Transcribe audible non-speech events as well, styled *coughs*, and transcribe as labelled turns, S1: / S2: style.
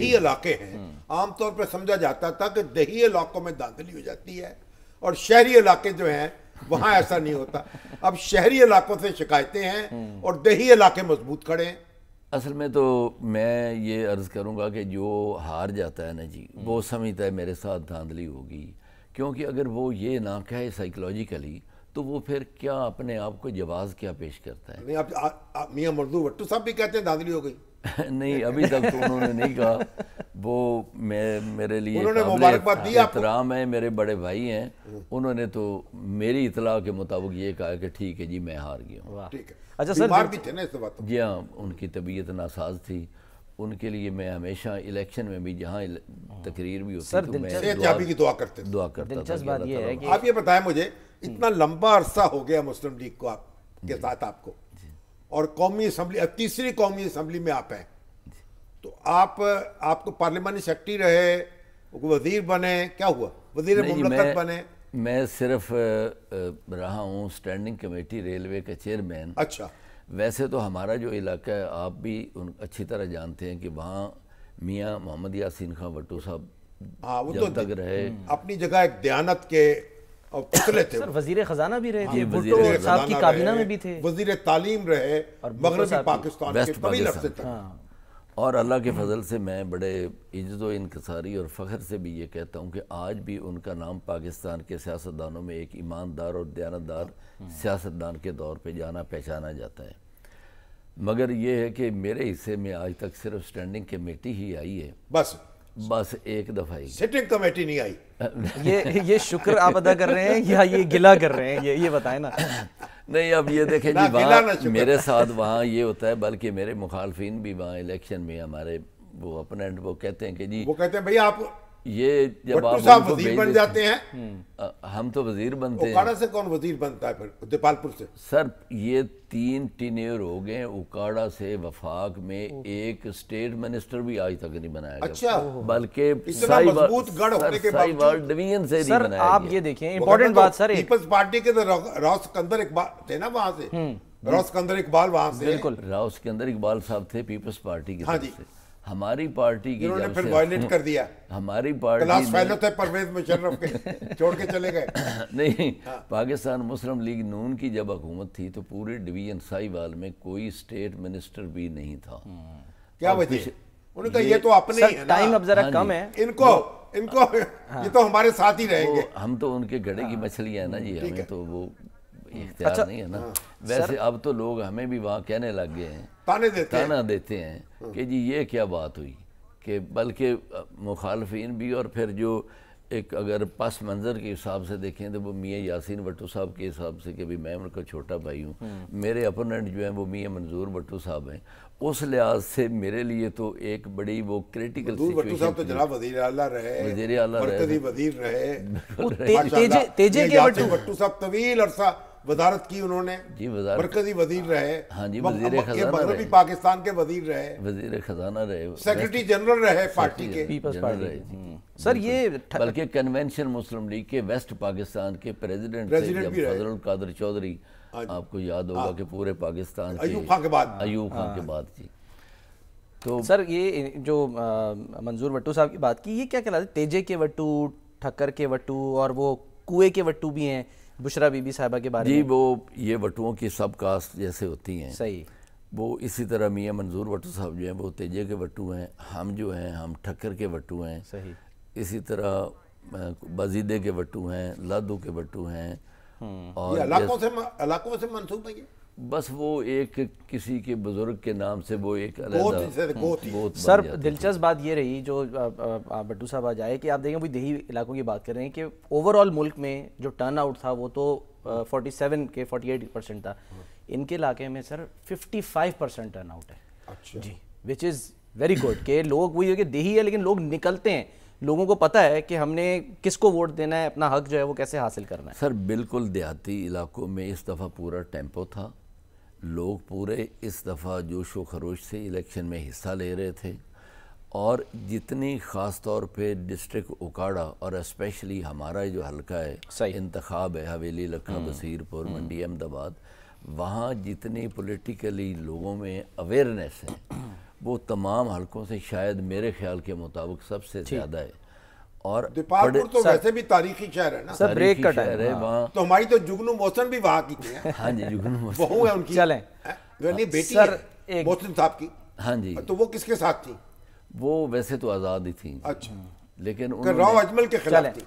S1: दही इलाके हैं आमतौर पर समझा जाता था कि दही इलाकों में धांधली हो जाती है और शहरी इलाके जो हैं वहाँ ऐसा नहीं होता अब शहरी इलाकों से शिकायतें हैं और दही इलाके मजबूत खड़े हैं
S2: असल में तो मैं ये अर्ज़ करूँगा कि जो हार जाता है ना जी वो समझता है मेरे साथ धांधली होगी क्योंकि अगर वो ये ना कहे साइकोलॉजिकली तो वो फिर क्या अपने आप को जवाब क्या पेश करता
S1: है मियाँ मर्दू भट्टू साहब भी कहते हैं धांधली हो गई *laughs*
S2: नहीं अभी तक तो उन्होंने नहीं कहा वो मैं मेरे लिए राम है मेरे बड़े भाई हैं उन्होंने तो मेरी इतला के मुताबिक ये कहा कि ठीक है जी मैं हार गया हूँ अच्छा सर भी जी हाँ उनकी तबीयत नासाज थी उनके लिए मैं हमेशा इलेक्शन में भी जहाँ हाँ। तकरीर भी होती तो की दुआ करते दुआ दिलचस्प बात तो है कि
S1: आप ये बताएं मुझे इतना लंबा अरसा हो गया मुस्लिम लीग को आप के साथ आपको और कौमी असम्बली तीसरी कौमी असम्बली में आप हैं तो आप आपको पार्लियामानी सेक्रेटरी रहे वजीर बने क्या हुआ वजीर मुमलकत बने
S2: मैं सिर्फ रहा हूँ स्टैंडिंग कमेटी रेलवे के चेयरमैन अच्छा वैसे तो हमारा जो इलाका है आप भी उन अच्छी तरह जानते हैं कि वहाँ मियाँ मोहम्मद यासिन खां वटू साहब हाँ वो तो तक रहे अपनी जगह एक दयानत के और पुतले *coughs* थे वजीर खजाना भी रहे थे हाँ, तो साहब की काबीना में
S1: भी थे वजीर तालीम रहे और मगरबी पाकिस्तान के तवील अरसे तक
S2: और अल्लाह के फजल से मैं बड़े इज्जत इनकसारी और फ़ख्र से भी ये कहता हूँ कि आज भी उनका नाम पाकिस्तान के सियासतदानों में एक ईमानदार और दयानतदार सियासतदान के दौर पे जाना पहचाना जाता है मगर ये है कि मेरे हिस्से में आज तक सिर्फ स्टैंडिंग कमेटी ही आई है बस बस एक दफा ही सिटिंग कमेटी नहीं आई *laughs* ये ये शुक्र आप अदा कर रहे हैं या ये गिला कर रहे हैं ये ये बताए ना *coughs* नहीं अब ये देखें जी वहाँ मेरे साथ वहाँ ये होता है बल्कि मेरे मुखालफिन भी वहाँ इलेक्शन में हमारे वो अपने वो कहते हैं कि जी वो कहते हैं भैया आप ये जब आप साहब वजीर बन जाते हैं हम्म। हम तो वजीर बनते हैं से
S1: कौन वजीर बनता है फिर
S2: दीपालपुर से सर ये तीन टीनियर हो गए उकाड़ा से वफाक में एक स्टेट मिनिस्टर भी आज तक नहीं बनाया अच्छा बल्कि डिवीजन से सर आप ये देखें इंपॉर्टेंट बात तो सर
S1: पीपल्स पार्टी के राव सिकंदर इकबाल थे ना वहाँ से
S2: हम्म। राव सिकंदर इकबाल वहाँ से बिल्कुल राव सिकंदर इकबाल साहब थे पीपल्स पार्टी के हाँ जी हमारी पार्टी की जब फिर वायलेट कर दिया हमारी पार्टी क्लास फाइनल थे
S1: परवेज मुशर्रफ के *laughs* छोड़ के चले गए
S2: *laughs* नहीं हाँ। पाकिस्तान मुस्लिम लीग नून की जब हुकूमत थी तो पूरे डिवीजन साईवाल में कोई स्टेट मिनिस्टर भी नहीं था हम्म। क्या वजह उन्होंने कहा ये तो अपने टाइम अब जरा हाँ कम है इनको इनको हाँ। ये तो हमारे साथ ही रहेंगे हम तो उनके घड़े की हाँ। मछलियां है ना जी हमें तो वो इख्तियार अच्छा, नहीं है ना हाँ, वैसे अब तो लोग हमें भी वहाँ कहने लग गए हैं ताने देते ताना हैं। देते हैं हाँ। कि जी ये क्या बात हुई कि बल्कि मुखालफन भी और फिर जो एक अगर पस मंज़र के हिसाब से देखें तो वो मियाँ यासीन भट्टू साहब के हिसाब से कि भाई मैं उनका छोटा भाई हूँ हाँ। मेरे अपोनेंट जो हैं वो मियाँ मंजूर भट्टू साहब हैं उस लिहाज से मेरे लिए तो एक बड़ी वो क्रिटिकल सिचुएशन तो रहे रहे वजीर
S1: तेजे के वजारत की उन्होंने जी वजारत मरकजी वजीर रहे हाँ जी वजीर खजाना रहे पाकिस्तान के वजीर रहे
S2: वजीर खजाना रहे सेक्रेटरी जनरल रहे पार्टी के पीपल्स पार्टी रहे हम्म। सर ये बल्कि कन्वेंशन मुस्लिम लीग के वेस्ट पाकिस्तान के प्रेसिडेंट फजल कादर चौधरी आपको याद होगा हाँ। कि पूरे पाकिस्तान अयूब खान के बाद अयूब खान हाँ। के बाद जी तो सर ये जो मंजूर वट्टू साहब की बात की ये क्या कहलाते तेजे के वट्टू ठक्कर के वट्टू और वो कुएं के वट्टू भी हैं बुशरा बीबी साहबा के बारे जी में। वो ये वटुओं की सब कास्ट जैसे होती हैं सही वो इसी तरह मियाँ मंजूर वटू साहब जो हैं वो तेजे के वटू हैं हम जो हैं हम ठक्कर के वटू हैं सही इसी तरह बजीदे के वटू हैं लादू के वटू हैं हम्म। और इलाकों से
S1: इलाकों से है
S2: बस वो एक किसी के बुजुर्ग के नाम से वो एक हम्म, सर दिलचस्प बात ये रही जो बट्टू साहब आज आए कि आप देखें वो दही इलाकों की बात कर रहे हैं कि ओवरऑल मुल्क में जो टर्न आउट था वो तो फोर्टी सेवन के फोर्टी एट परसेंट था हाँ। इनके इलाके में sir fifty five percent turn out है अच्छा जी विच इज़ वेरी गुड के लोग वही है कि दही है लेकिन लोग निकलते हैं लोगों को पता है कि हमने किसको वोट देना है अपना हक जो है वो कैसे हासिल करना है सर बिल्कुल देहाती इलाकों में इस दफ़ा पूरा टेम्पो था लोग पूरे इस दफ़ा जोश व खरोश से इलेक्शन में हिस्सा ले रहे थे और जितनी ख़ास तौर पे डिस्ट्रिक्ट उकाड़ा और स्पेशली हमारा जो हलका है इंतखब है हवेली लखनऊ हम्म, बसीरपुर हम्म। मंडी अहमदाबाद वहाँ जितनी पोलिटिकली लोगों में अवेयरनेस है वो तमाम हलकों से शायद मेरे ख्याल के मुताबिक सबसे ज़्यादा है और तो, तो वैसे भी तारीखी शहर है ना सब ब्रेक का टाइम है हाँ। वहाँ
S1: तो हमारी तो जुगनू मोहसन भी वहाँ की है हाँ।, हाँ जी जुगनू मोहसन बहू है उनकी चलें हाँ।
S2: बेटी सर मोहसिन साहब की हाँ जी तो वो किसके साथ थी वो वैसे तो आज़ाद ही थी अच्छा लेकिन तो राव अजमल के खिलाफ